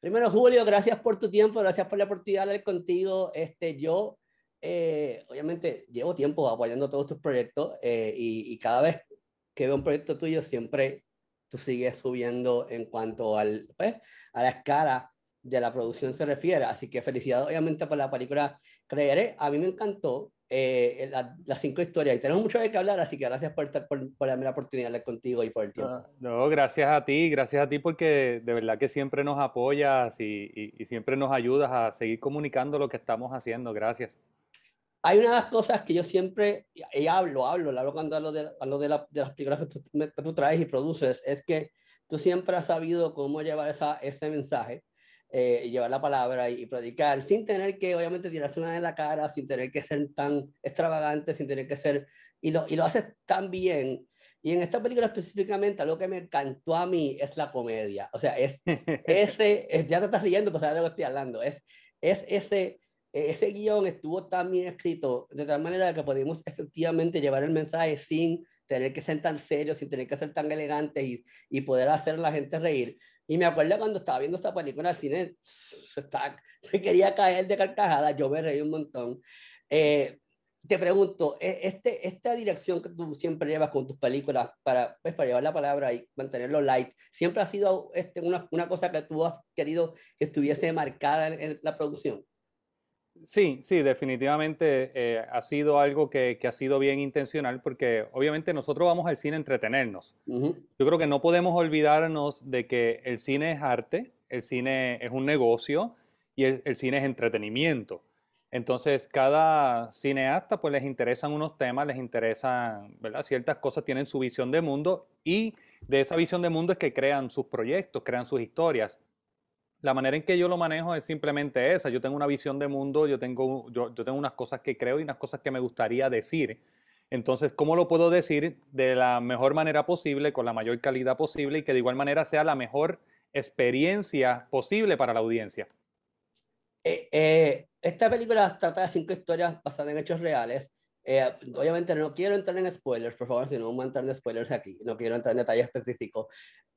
Primero, Julio, gracias por tu tiempo, gracias por la oportunidad de hablar contigo. Este, yo, eh, obviamente, llevo tiempo apoyando todos tus proyectos eh, y, cada vez que veo un proyecto tuyo, siempre tú sigues subiendo en cuanto al, pues, a la escala de la producción se refiere. Así que felicidades, obviamente, por la película Creeré. A mí me encantó eh, eh, las cinco historias. Y tenemos mucho de qué hablar, así que gracias por, darme la oportunidad de hablar contigo y por el tiempo. Ah, no, gracias a ti, gracias a ti porque de verdad que siempre nos apoyas y, siempre nos ayudas a seguir comunicando lo que estamos haciendo. Gracias. Hay una de las cosas que yo siempre, y hablo, hablo, hablo cuando hablo de, de, la, de las películas que tú, que tú, traes y produces, es que tú siempre has sabido cómo llevar esa, ese mensaje eh, llevar la palabra y, y, predicar, sin tener que, obviamente, tirarse una en la cara, sin tener que ser tan extravagante, sin tener que ser... Y lo, y lo haces tan bien. Y en esta película específicamente, algo que me encantó a mí es la comedia. O sea, es ese... ya te estás riendo, pero pues, sabes de lo que estoy hablando. Es, es ese... Ese guión estuvo tan bien escrito, de tal manera que podemos efectivamente llevar el mensaje sin tener que ser tan serios, sin tener que ser tan elegantes y, y poder hacer a la gente reír. Y me acuerdo cuando estaba viendo esta película al cine, estaba, se quería caer de carcajada, yo me reí un montón. Eh, te pregunto, e, este, esta dirección que tú siempre llevas con tus películas para, pues, para llevar la palabra y mantenerlo light, ¿siempre ha sido este, una, una cosa que tú has querido que estuviese marcada en la producción? Sí, sí, definitivamente eh, ha sido algo que, ha sido bien intencional porque obviamente nosotros vamos al cine a entretenernos. Yo creo que no podemos olvidarnos de que el cine es arte, el cine es un negocio y el, cine es entretenimiento. Entonces, cada cineasta pues les interesan unos temas, les interesan, ¿verdad? Ciertas cosas tienen su visión de mundo y de esa visión de mundo es que crean sus proyectos, crean sus historias la manera en que yo lo manejo es simplemente esa. Yo tengo una visión de mundo, yo tengo, yo, tengo unas cosas que creo y unas cosas que me gustaría decir. Entonces, ¿cómo lo puedo decir de la mejor manera posible, con la mayor calidad posible y que de igual manera sea la mejor experiencia posible para la audiencia? Eh, eh, esta película trata de cinco historias basadas en hechos reales eh, obviamente no quiero entrar en spoilers, por favor, si no a entrar en spoilers aquí, no quiero entrar en detalles específicos,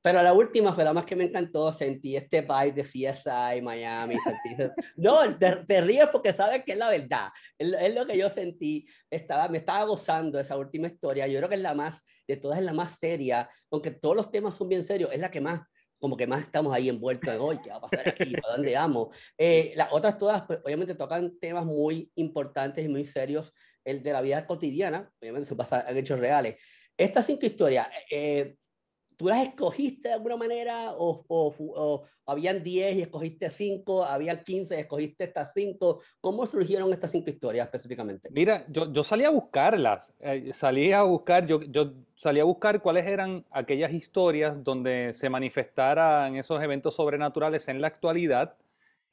Pero la última fue la más que me encantó, sentí este vibe de CSI, Miami, No, te, ríes porque sabes que es la verdad, es, lo que yo sentí, estaba, me estaba gozando esa última historia, yo creo que es la más, de todas es la más seria, aunque todos los temas son bien serios, es la que más como que más estamos ahí envueltos en hoy, qué va a pasar aquí, a dónde vamos. Eh, las otras todas, pues, obviamente, tocan temas muy importantes y muy serios el de la vida cotidiana, obviamente se pasa en hechos reales. Estas cinco historias, eh, eh, ¿tú las escogiste de alguna manera o, o, habían 10 y escogiste 5, habían 15 y escogiste estas cinco? ¿Cómo surgieron estas cinco historias específicamente? Mira, yo, yo salí a buscarlas, eh, salí a buscar, yo, yo salí a buscar cuáles eran aquellas historias donde se manifestaran esos eventos sobrenaturales en la actualidad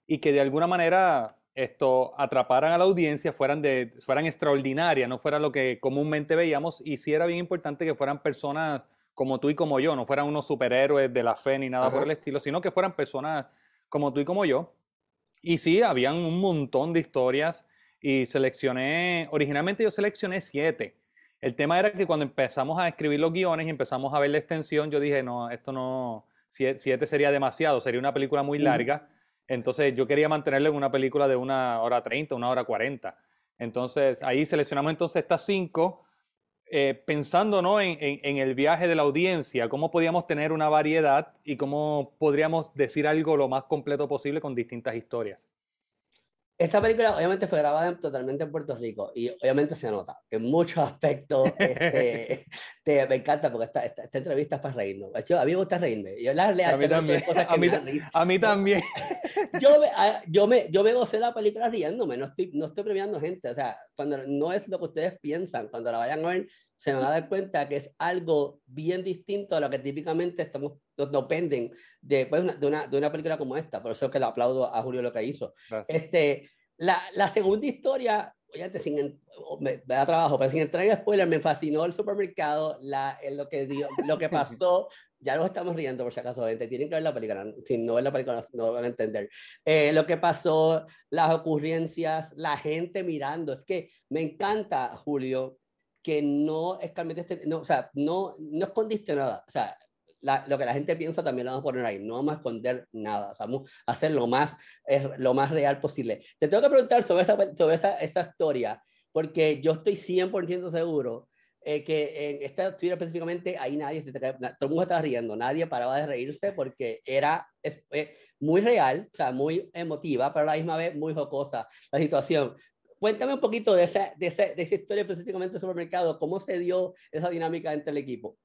y que de alguna manera esto, atraparan a la audiencia, fueran, de, fueran extraordinarias, no fuera lo que comúnmente veíamos, y sí era bien importante que fueran personas como tú y como yo, no fueran unos superhéroes de la fe ni nada por el estilo, sino que fueran personas como tú y como yo. Y sí, habían un montón de historias y seleccioné, originalmente yo seleccioné siete. El tema era que cuando empezamos a escribir los guiones y empezamos a ver la extensión, yo dije, no, esto no, siete sería demasiado, sería una película muy larga. Entonces yo quería mantenerlo en una película de una hora 30, una hora 40. Entonces ahí seleccionamos entonces estas cinco, eh, pensando ¿no? en, el viaje de la audiencia, cómo podíamos tener una variedad y cómo podríamos decir algo lo más completo posible con distintas historias. Esta película obviamente fue grabada totalmente en Puerto Rico y obviamente se nota que en muchos aspectos este, te, me encanta porque esta, esta, entrevista es para reírnos. a mí me gusta reírme. a mí también. a, mí, también. Yo me, yo, me, yo la película riéndome, no estoy, no estoy premiando gente. O sea, cuando no es lo que ustedes piensan, cuando la vayan a ver, se van a dar cuenta que es algo bien distinto a lo que típicamente estamos nos dependen de, pues, una, de, una, de, una, película como esta. Por eso es que le aplaudo a Julio lo que hizo. Este, la, la segunda historia, oye, sin, me, da trabajo, pero sin entrar en spoiler, me fascinó el supermercado, la, lo, que lo que pasó. ya nos estamos riendo por si acaso, gente, tienen que ver la película, si no ven la película no van a entender. Eh, lo que pasó, las ocurrencias, la gente mirando, es que me encanta, Julio, que no, es, este, no, o sea, no, no escondiste nada, o sea, lo que la gente piensa también lo vamos a poner ahí. No vamos a esconder nada. vamos a hacer lo más, es, lo más real posible. Te tengo que preguntar sobre esa, sobre esa, esa historia, porque yo estoy 100% seguro eh, que en esta Twitter específicamente, ahí nadie, se, todo el mundo estaba riendo, nadie paraba de reírse porque era eh, muy real, o sea, muy emotiva, pero a la misma vez muy jocosa la situación. Cuéntame un poquito de esa, de esa, de esa historia específicamente del supermercado, cómo se dio esa dinámica entre el equipo.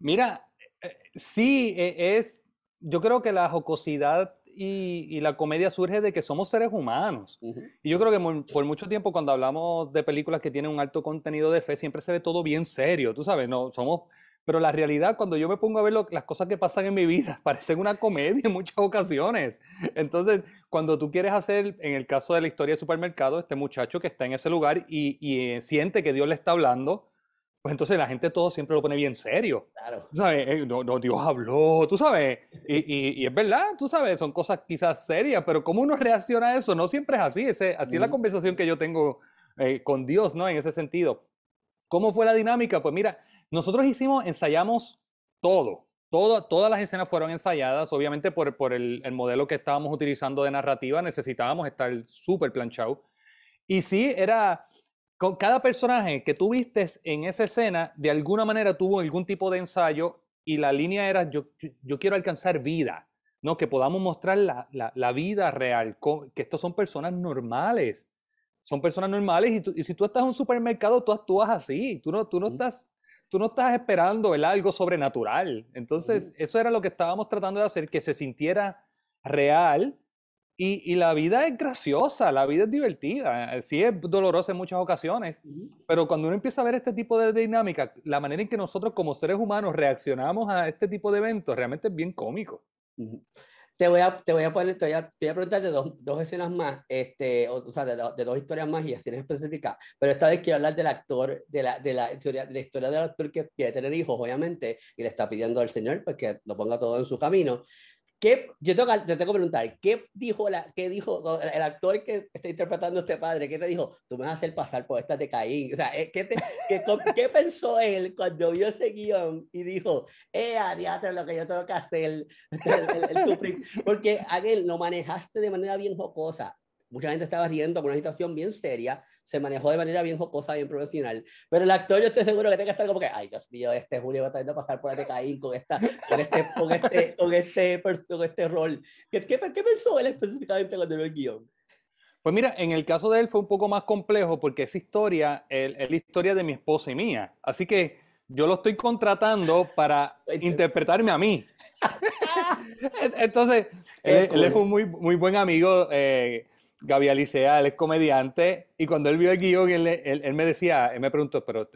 Mira, eh, sí, e, es, yo creo que la jocosidad y, la comedia surge de que somos seres humanos. Y yo creo que por, mucho tiempo cuando hablamos de películas que tienen un alto contenido de fe, siempre se ve todo bien serio, tú sabes, no somos... Pero la realidad, cuando yo me pongo a ver las cosas que pasan en mi vida, parecen una comedia en muchas ocasiones. Entonces, cuando tú quieres hacer, en el caso de la historia del supermercado, este muchacho que está en ese lugar y eh, siente que Dios le está hablando, pues entonces la gente todo siempre lo pone bien serio. Claro. ¿Sabes? Eh, no, Dios habló, tú sabes. Y, es verdad, tú sabes, son cosas quizás serias, pero cómo uno reacciona a eso no siempre es así. Ese, así es la conversación que yo tengo eh, con Dios, ¿no? En ese sentido. ¿Cómo fue la dinámica? Pues mira, nosotros hicimos, ensayamos todo. todas las escenas fueron ensayadas, obviamente por, por el, el, modelo que estábamos utilizando de narrativa, necesitábamos estar súper planchado. Y sí, era, cada personaje que tú en esa escena, de alguna manera tuvo algún tipo de ensayo y la línea era yo, yo, quiero alcanzar vida, ¿no? Que podamos mostrar la, vida real, que estos son personas normales, son personas normales y, si tú estás en un supermercado, tú actúas así, tú no, tú no, estás, tú no estás esperando el algo sobrenatural. Entonces, eso era lo que estábamos tratando de hacer, que se sintiera real y, la vida es graciosa, la vida es divertida, eh, sí es dolorosa en muchas ocasiones, pero cuando uno empieza a ver este tipo de dinámica, la manera en que nosotros como seres humanos reaccionamos a este tipo de eventos realmente es bien cómico. Te voy a, te voy a, poner, te voy a, de dos, dos, escenas más, este, o, sea, de, dos historias más y escenas específicas, pero esta vez quiero hablar del actor, de la, de la, historia, de del actor que quiere tener hijos, obviamente, y le está pidiendo al Señor pues, que lo ponga todo en su camino yo tengo, te tengo que preguntar, ¿qué dijo, la, qué dijo el actor que está interpretando este padre? ¿Qué te dijo? Tú me vas a hacer pasar por esta de Caín. O sea, eh, ¿qué, qué, pensó él cuando vio ese guión y dijo, eh, adiós, lo que yo tengo que hacer? Porque, Ángel, lo manejaste de manera bien jocosa. Mucha gente estaba riendo con una situación bien seria, se manejó de manera bien jocosa, bien profesional. Pero el actor, yo estoy seguro que tiene que estar como que, ay, Dios mío, este Julio va a tener que pasar por Caín con, con, este, con, este, con, este, este rol. ¿Qué, ¿Qué, pensó él específicamente cuando vio el guión? Pues mira, en el caso de él fue un poco más complejo porque esa historia es la historia de mi esposa y mía. Así que yo lo estoy contratando para interpretarme a mí. Entonces, él, es un muy, muy buen amigo. Eh, Gaby Alicea, él es comediante, y cuando él vio el guión, él, me decía, él me preguntó, pero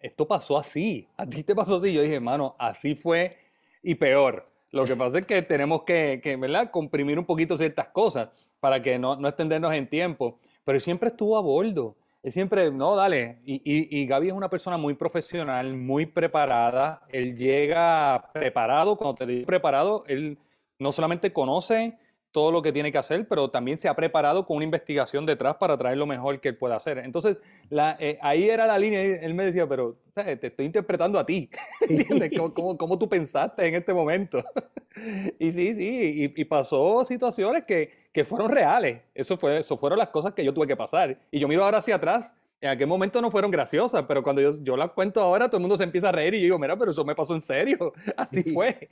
esto, pasó así, a ti te pasó así. Yo dije, hermano, así fue y peor. Lo que pasa es que tenemos que, que ¿verdad? comprimir un poquito ciertas cosas para que no, no extendernos en tiempo. Pero él siempre estuvo a bordo. Él siempre, no, dale. Y, y, Gaby es una persona muy profesional, muy preparada. Él llega preparado. Cuando te digo preparado, él no solamente conoce todo lo que tiene que hacer, pero también se ha preparado con una investigación detrás para traer lo mejor que él pueda hacer. Entonces, la, eh, ahí era la línea, él me decía, pero te estoy interpretando a ti, ¿entiendes? ¿Cómo, tú pensaste en este momento? y sí, sí, y, pasó situaciones que, que, fueron reales, eso, fue, eso fueron las cosas que yo tuve que pasar. Y yo miro ahora hacia atrás en aquel momento no fueron graciosas, pero cuando yo, yo las cuento ahora, todo el mundo se empieza a reír y yo digo, mira, pero eso me pasó en serio, así fue.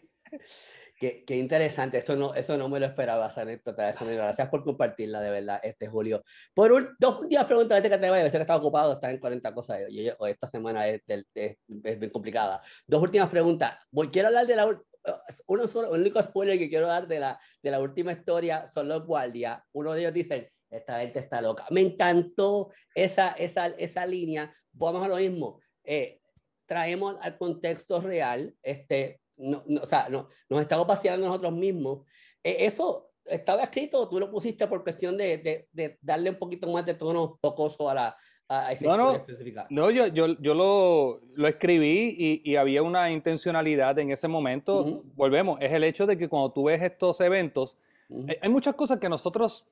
Qué, interesante, eso no, eso no me lo esperaba, esa anécdota. gracias por compartirla, de verdad, este Julio. Por dos últimas preguntas este que te vaya, a está ocupado, está en 40 cosas, esta semana es, es, bien complicada. Dos últimas preguntas. Voy, quiero hablar de la uh, uno solo, el único spoiler que quiero dar de la, de la última historia son los guardias. Uno de ellos dice, esta gente está loca. Me encantó esa, esa, esa línea. Vamos a lo mismo. Eh, traemos al contexto real, este, no, o sea, no, nos estamos paseando nosotros mismos. E, eso estaba escrito, o tú lo pusiste por cuestión de, de, darle un poquito más de tono tocoso a la... A esa no, no, no, yo, yo, yo lo, lo, escribí y, había una intencionalidad en ese momento. Volvemos, es el hecho de que cuando tú ves estos eventos, hay muchas cosas que nosotros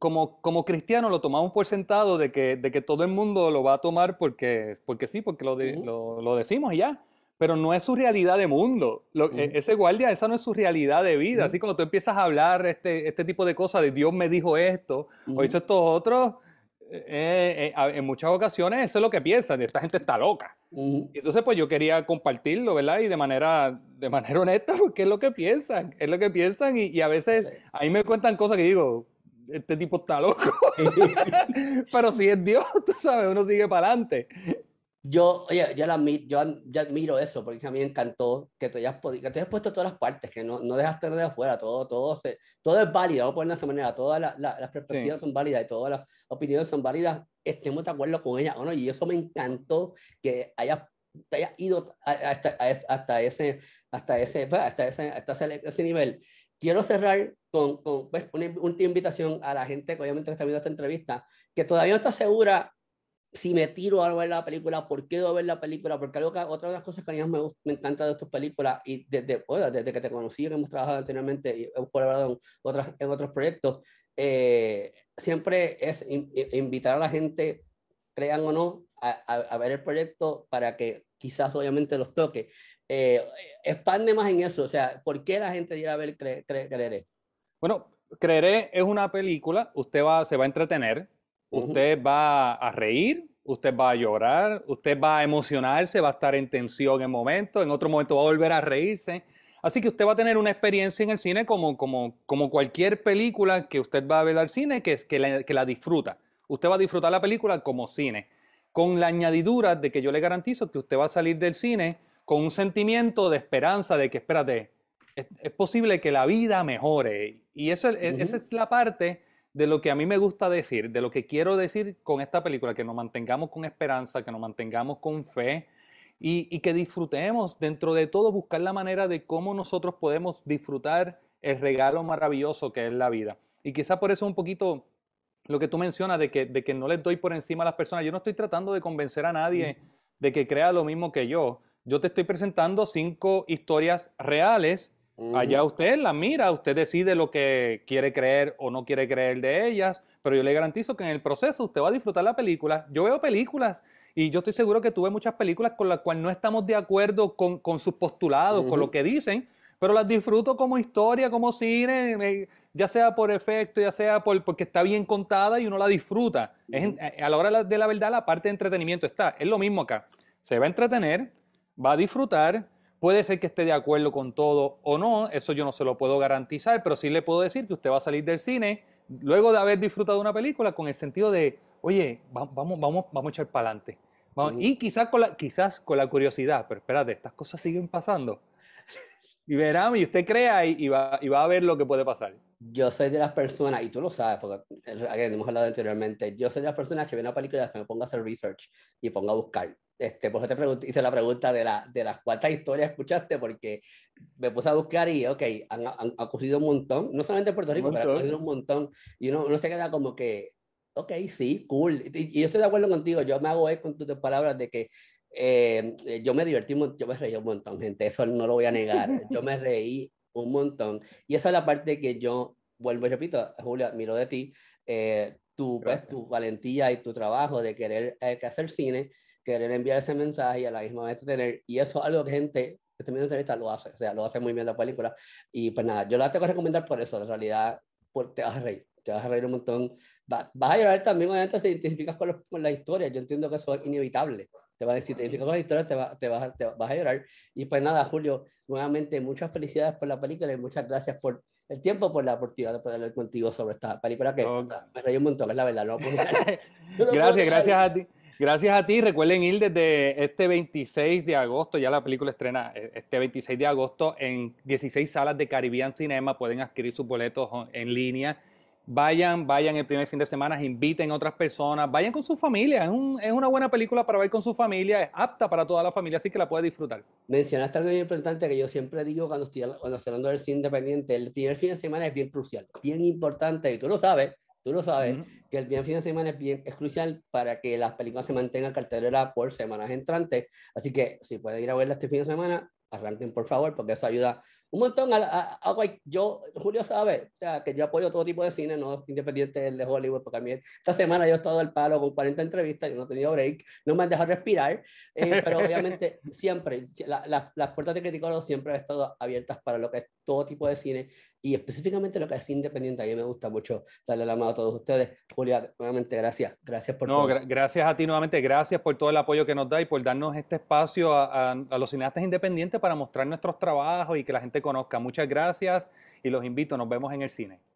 como, como cristianos lo tomamos por sentado de que, de que todo el mundo lo va a tomar porque, porque sí, porque lo, lo, lo, decimos y ya pero no es su realidad de mundo. E, ese guardia, esa no es su realidad de vida. Así cuando tú empiezas a hablar este, este tipo de cosas, de Dios me dijo esto, o hizo estos otros, eh, eh, eh, en muchas ocasiones eso es lo que piensan, Y esta gente está loca. entonces pues yo quería compartirlo, ¿verdad? Y de manera, de manera honesta, porque es lo que piensan, es lo que piensan y, a veces ahí me cuentan cosas que digo, este tipo está loco. Pero si es Dios, tú sabes, uno sigue para adelante yo, la, yo, admiro eso, porque a mí me encantó que te hayas, que te hayas puesto todas las partes, que no, no dejaste de afuera, todo, todo, todo es válido, vamos a ponerlo de esa manera, todas las perspectivas son válidas y todas las opiniones son válidas, estemos de acuerdo con ella, o no, y eso me encantó que hayas, te hayas ido hasta, ese, hasta ese, pues, hasta ese, hasta ese, nivel. Quiero cerrar con, con pues, una, una, invitación a la gente que obviamente está viendo esta entrevista, que todavía no está segura si me tiro a ver la película, por qué debo ver la película, porque algo otra de las cosas que a mí me, encanta de estas películas, y desde, desde que te conocí, que hemos trabajado anteriormente y hemos colaborado en, otras, en otros proyectos, eh, siempre es invitar a la gente, crean o no, a, ver el proyecto para que quizás obviamente los toque. Eh, expande más en eso, o sea, ¿por qué la gente irá a ver cre, Creeré? Bueno, Creeré es una película, usted va, se va a entretener, Usted va a reír, usted va a llorar, usted va a emocionarse, va a estar en tensión en momento, en otro momento va a volver a reírse. Así que usted va a tener una experiencia en el cine como, como, como cualquier película que usted va a ver al cine, que, que, la, disfruta. Usted va a disfrutar la película como cine, con la añadidura de que yo le garantizo que usted va a salir del cine con un sentimiento de esperanza, de que espérate, es, posible que la vida mejore. Y eso, e, esa es la parte de lo que a mí me gusta decir, de lo que quiero decir con esta película, que nos mantengamos con esperanza, que nos mantengamos con fe y, que disfrutemos dentro de todo, buscar la manera de cómo nosotros podemos disfrutar el regalo maravilloso que es la vida. Y quizá por eso un poquito lo que tú mencionas de que, de que no les doy por encima a las personas, yo no estoy tratando de convencer a nadie de que crea lo mismo que yo. Yo te estoy presentando cinco historias reales Allá usted la mira, usted decide lo que quiere creer o no quiere creer de ellas, pero yo le garantizo que en el proceso usted va a disfrutar la película. Yo veo películas y yo estoy seguro que tuve muchas películas con las cuales no estamos de acuerdo con, con sus postulados, con lo que dicen, pero las disfruto como historia, como cine, eh, ya sea por efecto, ya sea por, porque está bien contada y uno la disfruta. Eh, a la hora de la verdad la parte de entretenimiento está. Es lo mismo acá. Se va a entretener, va a disfrutar Puede ser que esté de acuerdo con todo o no, eso yo no se lo puedo garantizar, pero sí le puedo decir que usted va a salir del cine luego de haber disfrutado una película con el sentido de, oye, vamos, vamos, vamos a echar para adelante. Y quizás con, la, quizás con la curiosidad, pero espérate, estas cosas siguen pasando. Y verá, y usted crea y, va, va a ver lo que puede pasar. Yo soy de las personas, y tú lo sabes, porque eh, hemos hablado anteriormente, yo soy de las personas que ven una película y me pongo a hacer research y pongo a buscar. Este, por te hice la pregunta de, la, de las cuantas historias escuchaste, porque me puse a buscar y, ok, han, ocurrido un montón, no solamente en Puerto Rico, pero han ocurrido un montón. Y uno, se queda como que, ok, sí, cool. Y, yo estoy de acuerdo contigo, yo me hago eco con tus palabras de que eh, eh, yo me divertí, yo me reí un montón, gente, eso no lo voy a negar. Yo me reí un montón. Y esa es la parte que yo, vuelvo y repito, Julia, miro de ti, eh, tu, pues, tu valentía y tu trabajo de querer hacer cine querer enviar ese mensaje y a la misma vez tener, y eso es algo que gente este medio entrevista lo hace, o sea, lo hace muy bien la película. Y pues nada, yo la tengo que recomendar por eso, en realidad, te vas a reír, te vas a reír un montón. vas, a llorar también, obviamente, te identificas con, los, con, la historia, yo entiendo que eso es inevitable. Te va a decir, te identificas con la historia, te, va, te, vas, te vas a llorar. Y pues nada, Julio, nuevamente, muchas felicidades por la película y muchas gracias por el tiempo, por la oportunidad de poder hablar contigo sobre esta película que me reí un montón, es la verdad. gracias, gracias a ti. Gracias a ti. Recuerden ir desde este 26 de agosto. Ya la película estrena eh, este 26 de agosto en 16 salas de Caribbean Cinema. Pueden adquirir sus boletos en línea. Vayan, vayan el primer fin de semana, inviten a otras personas, vayan con su familia. Es, una buena película para ver con su familia, es apta para toda la familia, así que la puede disfrutar. Mencionaste algo muy importante que yo siempre digo cuando estoy hablando del cine independiente: el primer fin de semana es bien crucial, bien importante, y tú lo sabes Tú lo sabes, que el bien fin de semana es, crucial para que las películas se mantengan cartelera por semanas entrantes. Así que si puedes ir a verla este fin de semana, arranquen por favor, porque eso ayuda un montón a, a, yo, Julio sabe, o sea, que yo apoyo todo tipo de cine, no independiente del de Hollywood, porque a mí esta semana yo he estado al palo con 40 entrevistas, yo no he tenido break, no me han dejado respirar, eh, pero obviamente siempre, las puertas de críticos siempre han estado abiertas para lo que es todo tipo de cine, y específicamente lo que es independiente, a mí me gusta mucho darle la mano a todos ustedes. Julia, nuevamente gracias, gracias por... No, todo. gracias a ti nuevamente, gracias por todo el apoyo que nos da y por darnos este espacio a los cineastas independientes para mostrar nuestros trabajos y que la gente conozca. Muchas gracias y los invito, nos vemos en el cine.